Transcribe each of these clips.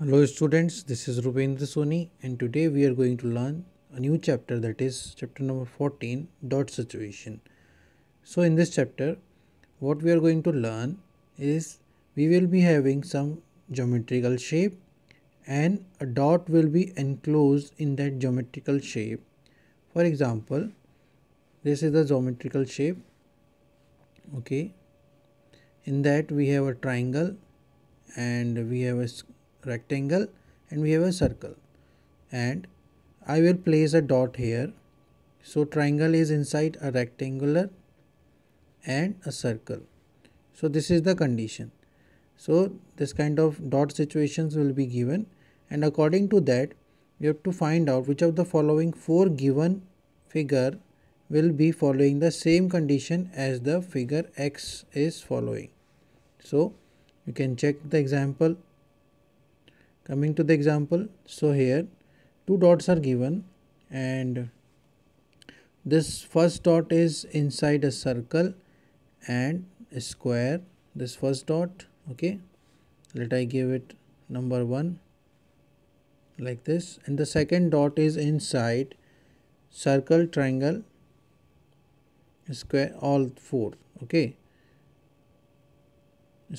Hello students, this is Rupendra Soni and today we are going to learn a new chapter that is chapter number 14 dot situation. So in this chapter what we are going to learn is we will be having some geometrical shape and a dot will be enclosed in that geometrical shape. For example, this is the geometrical shape okay in that we have a triangle and we have a rectangle and we have a circle and I will place a dot here so triangle is inside a rectangular and a circle so this is the condition so this kind of dot situations will be given and according to that you have to find out which of the following four given figure will be following the same condition as the figure x is following so you can check the example coming to the example so here two dots are given and this first dot is inside a circle and a square this first dot okay let I give it number 1 like this and the second dot is inside circle triangle square all four okay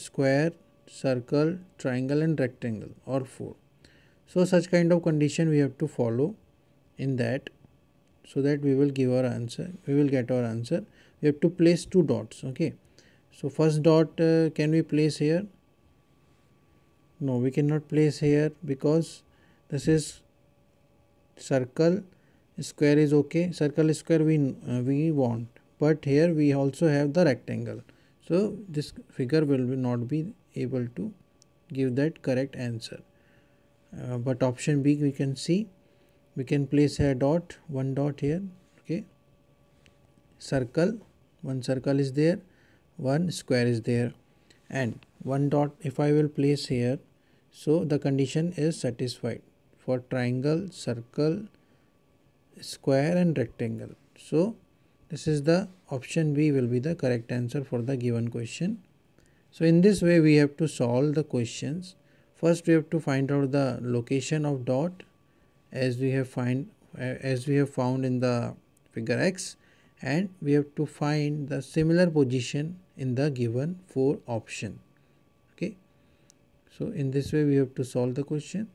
square circle, triangle and rectangle or 4. So such kind of condition we have to follow in that so that we will give our answer, we will get our answer. We have to place two dots, okay. So first dot uh, can we place here? No, we cannot place here because this is circle, square is okay, circle square we, uh, we want. But here we also have the rectangle. So this figure will not be able to give that correct answer. Uh, but option B we can see we can place a dot one dot here okay circle one circle is there one square is there and one dot if I will place here so the condition is satisfied for triangle circle square and rectangle so this is the option B will be the correct answer for the given question so in this way we have to solve the questions. First we have to find out the location of dot as we have find as we have found in the figure x and we have to find the similar position in the given four option. Okay. So in this way we have to solve the question.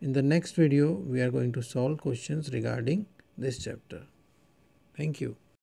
In the next video we are going to solve questions regarding this chapter. Thank you.